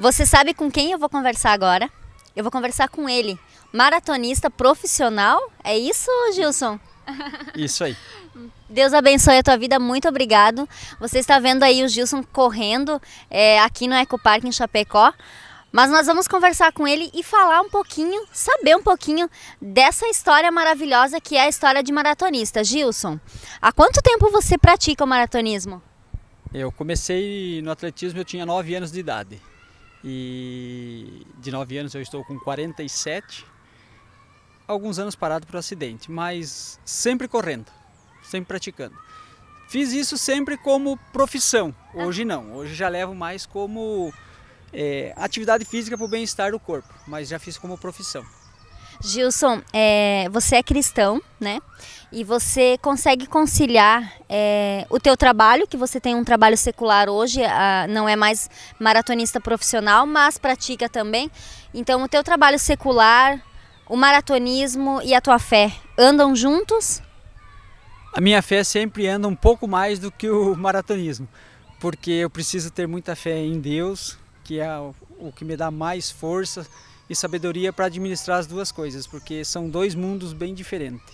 Você sabe com quem eu vou conversar agora? Eu vou conversar com ele, maratonista profissional. É isso, Gilson? Isso aí. Deus abençoe a tua vida, muito obrigado. Você está vendo aí o Gilson correndo é, aqui no Park em Chapecó. Mas nós vamos conversar com ele e falar um pouquinho, saber um pouquinho dessa história maravilhosa que é a história de maratonista. Gilson, há quanto tempo você pratica o maratonismo? Eu comecei no atletismo, eu tinha 9 anos de idade. E de 9 anos eu estou com 47 alguns anos parado por acidente, mas sempre correndo, sempre praticando. Fiz isso sempre como profissão, hoje não, hoje já levo mais como é, atividade física para o bem-estar do corpo, mas já fiz como profissão. Gilson, é, você é cristão, né? E você consegue conciliar é, o teu trabalho, que você tem um trabalho secular hoje, a, não é mais maratonista profissional, mas pratica também. Então, o teu trabalho secular o maratonismo e a tua fé andam juntos? A minha fé sempre anda um pouco mais do que o maratonismo, porque eu preciso ter muita fé em Deus, que é o que me dá mais força e sabedoria para administrar as duas coisas, porque são dois mundos bem diferentes.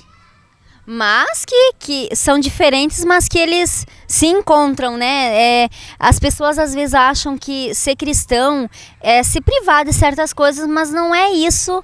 Mas que, que são diferentes, mas que eles se encontram, né? É, as pessoas às vezes acham que ser cristão é se privar de certas coisas, mas não é isso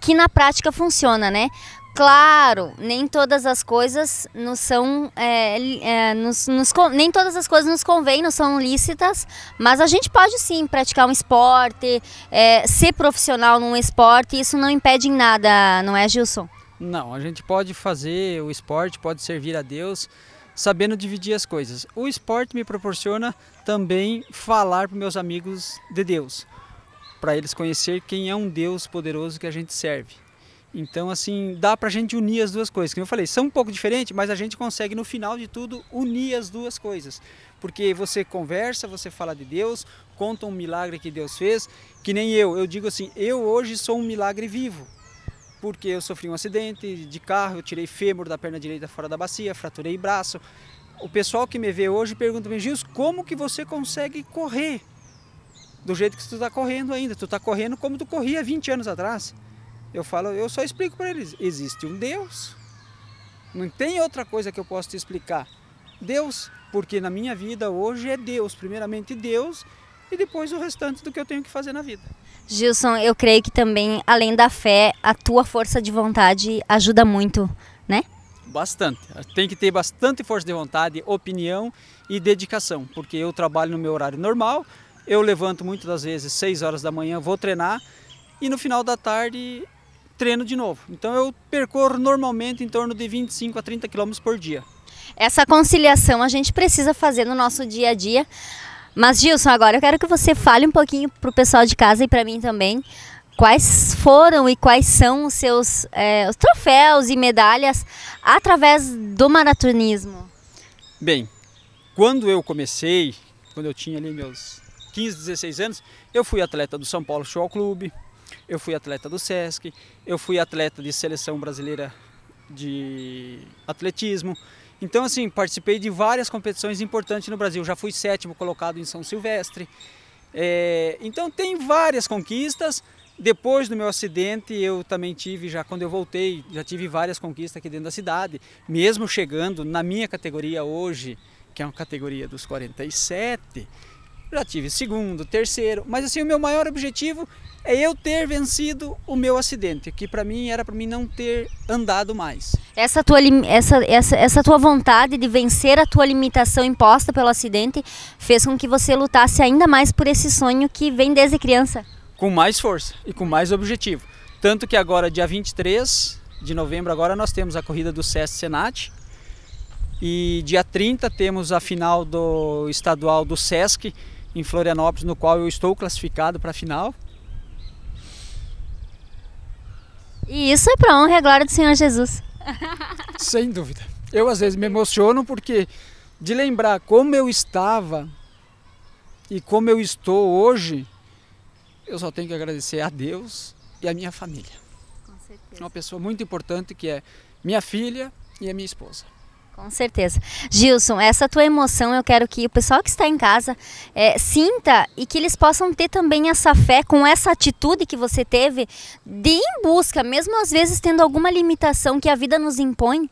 que na prática funciona, né? Claro, nem todas as coisas nos são. É, é, nos, nos, nem todas as coisas nos convêm, não são lícitas, mas a gente pode sim praticar um esporte, é, ser profissional num esporte, isso não impede em nada, não é, Gilson? Não, a gente pode fazer o esporte, pode servir a Deus, sabendo dividir as coisas. O esporte me proporciona também falar para meus amigos de Deus para eles conhecer quem é um Deus poderoso que a gente serve. Então, assim, dá para a gente unir as duas coisas. Como eu falei, são um pouco diferentes, mas a gente consegue, no final de tudo, unir as duas coisas. Porque você conversa, você fala de Deus, conta um milagre que Deus fez, que nem eu. Eu digo assim, eu hoje sou um milagre vivo. Porque eu sofri um acidente de carro, eu tirei fêmur da perna direita fora da bacia, fraturei braço. O pessoal que me vê hoje pergunta, Gils, como que você consegue correr? do jeito que tu está correndo ainda. Tu está correndo como tu corria 20 anos atrás. Eu falo, eu só explico para eles, existe um Deus. Não tem outra coisa que eu possa te explicar. Deus, porque na minha vida hoje é Deus, primeiramente Deus e depois o restante do que eu tenho que fazer na vida. Gilson, eu creio que também, além da fé, a tua força de vontade ajuda muito, né? Bastante. Tem que ter bastante força de vontade, opinião e dedicação, porque eu trabalho no meu horário normal, eu levanto muitas das vezes 6 horas da manhã, vou treinar e no final da tarde treino de novo. Então eu percorro normalmente em torno de 25 a 30 quilômetros por dia. Essa conciliação a gente precisa fazer no nosso dia a dia. Mas Gilson, agora eu quero que você fale um pouquinho para o pessoal de casa e para mim também quais foram e quais são os seus é, os troféus e medalhas através do maratonismo? Bem, quando eu comecei, quando eu tinha ali meus 15, 16 anos, eu fui atleta do São Paulo Show Clube, eu fui atleta do SESC, eu fui atleta de seleção brasileira de atletismo. Então, assim, participei de várias competições importantes no Brasil. Já fui sétimo colocado em São Silvestre. É, então, tem várias conquistas. Depois do meu acidente, eu também tive, já quando eu voltei, já tive várias conquistas aqui dentro da cidade. Mesmo chegando na minha categoria hoje, que é uma categoria dos 47, já tive segundo, terceiro, mas assim o meu maior objetivo é eu ter vencido o meu acidente, que para mim era para mim não ter andado mais. Essa tua essa, essa essa tua vontade de vencer a tua limitação imposta pelo acidente fez com que você lutasse ainda mais por esse sonho que vem desde criança. Com mais força e com mais objetivo. Tanto que agora dia 23 de novembro agora nós temos a corrida do SESC Senat, e dia 30 temos a final do estadual do SESC, em Florianópolis, no qual eu estou classificado para a final. E isso é para honra e a glória do Senhor Jesus. Sem dúvida. Eu às vezes me emociono porque de lembrar como eu estava e como eu estou hoje, eu só tenho que agradecer a Deus e a minha família. Com certeza. Uma pessoa muito importante que é minha filha e a minha esposa. Com certeza. Gilson, essa tua emoção eu quero que o pessoal que está em casa é, sinta e que eles possam ter também essa fé com essa atitude que você teve de ir em busca, mesmo às vezes tendo alguma limitação que a vida nos impõe.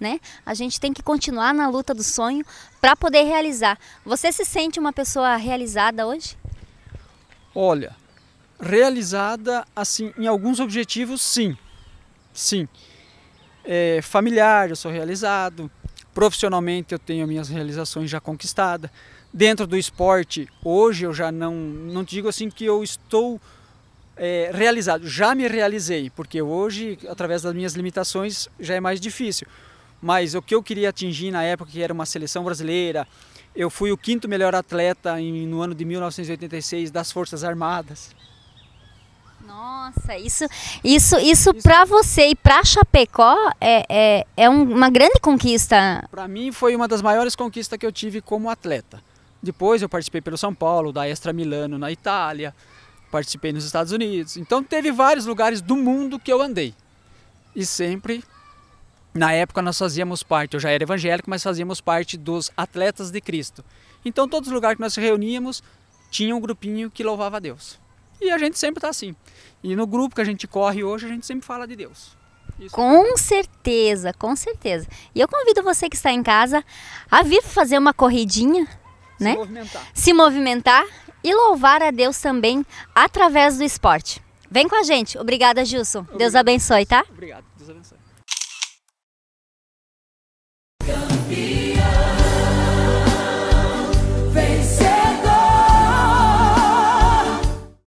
Né? A gente tem que continuar na luta do sonho para poder realizar. Você se sente uma pessoa realizada hoje? Olha, realizada assim em alguns objetivos, sim, sim. É, familiar, eu sou realizado. Profissionalmente eu tenho minhas realizações já conquistadas. Dentro do esporte, hoje eu já não, não digo assim que eu estou é, realizado, já me realizei, porque hoje, através das minhas limitações, já é mais difícil. Mas o que eu queria atingir na época, que era uma seleção brasileira, eu fui o quinto melhor atleta em, no ano de 1986 das Forças Armadas. Nossa, isso, isso, isso, isso para você e para Chapecó é, é, é uma grande conquista. Para mim foi uma das maiores conquistas que eu tive como atleta. Depois eu participei pelo São Paulo, da Extra Milano na Itália, participei nos Estados Unidos. Então teve vários lugares do mundo que eu andei. E sempre, na época nós fazíamos parte, eu já era evangélico, mas fazíamos parte dos atletas de Cristo. Então todos os lugares que nós reuníamos, tinha um grupinho que louvava a Deus. E a gente sempre está assim. E no grupo que a gente corre hoje, a gente sempre fala de Deus. Isso. Com certeza, com certeza. E eu convido você que está em casa a vir fazer uma corridinha, Se né? Movimentar. Se movimentar e louvar a Deus também através do esporte. Vem com a gente. Obrigada, Gilson. Obrigado. Deus abençoe, tá? Obrigado. Deus abençoe.